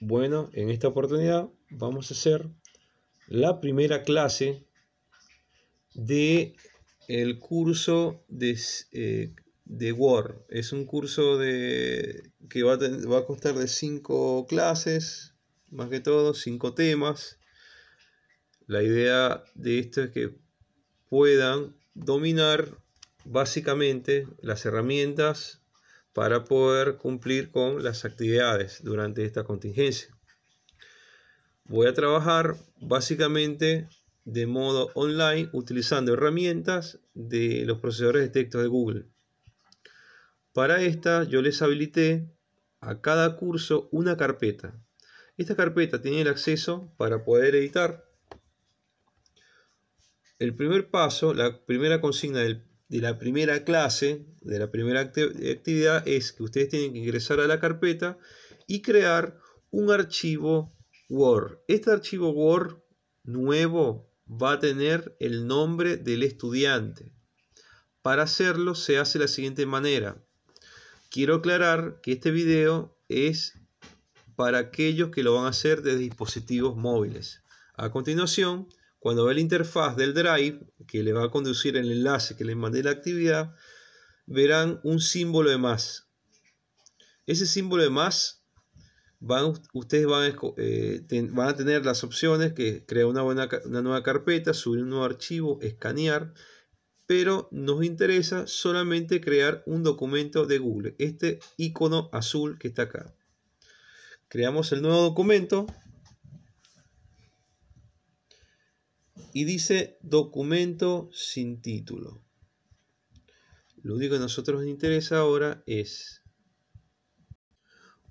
Bueno, en esta oportunidad vamos a hacer la primera clase de el curso de, eh, Word. Es un curso de, que va a, va constar de cinco clases, más que todo, cinco temas. La idea de esto es que puedan dominar básicamente las herramientas para poder cumplir con las actividades durante esta contingencia. Voy a trabajar básicamente de modo online utilizando herramientas de los procesadores de texto de Google. Para esta yo les habilité a cada curso una carpeta. Esta carpeta tiene el acceso para poder editar. El primer paso, la primera consigna del de la primera clase, de la primera actividad, es que ustedes tienen que ingresar a la carpeta y crear un archivo Word. Este archivo Word nuevo va a tener el nombre del estudiante. Para hacerlo se hace de la siguiente manera. Quiero aclarar que este video es para aquellos que lo van a hacer desde dispositivos móviles. A continuación, cuando ve la interfaz del Drive, que le va a conducir el enlace que les mandé la actividad, verán un símbolo de más. Ese símbolo de más, ustedes eh, van a, tener las opciones que crear una, buena, una nueva carpeta, subir un nuevo archivo, escanear, pero nos interesa solamente crear un documento de Google, este icono azul que está acá. Creamos el nuevo documento, y dice documento sin título. Lo único que a nosotros nos interesa ahora es,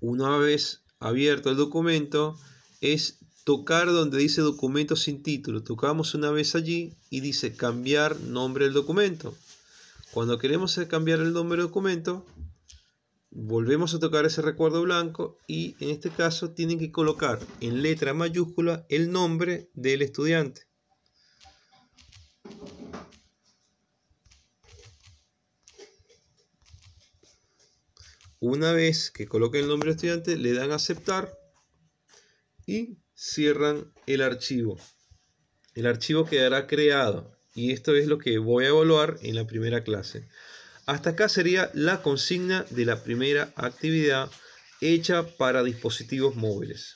una vez abierto el documento, es tocar donde dice documento sin título. Tocamos una vez allí y dice cambiar nombre del documento. Cuando queremos cambiar el nombre del documento, volvemos a tocar ese recuerdo blanco y en este caso tienen que colocar en letra mayúscula el nombre del estudiante. Una vez que coloquen el nombre del estudiante, le dan a aceptar y cierran el archivo. El archivo quedará creado y esto es lo que voy a evaluar en la primera clase. Hasta acá sería la consigna de la primera actividad hecha para dispositivos móviles.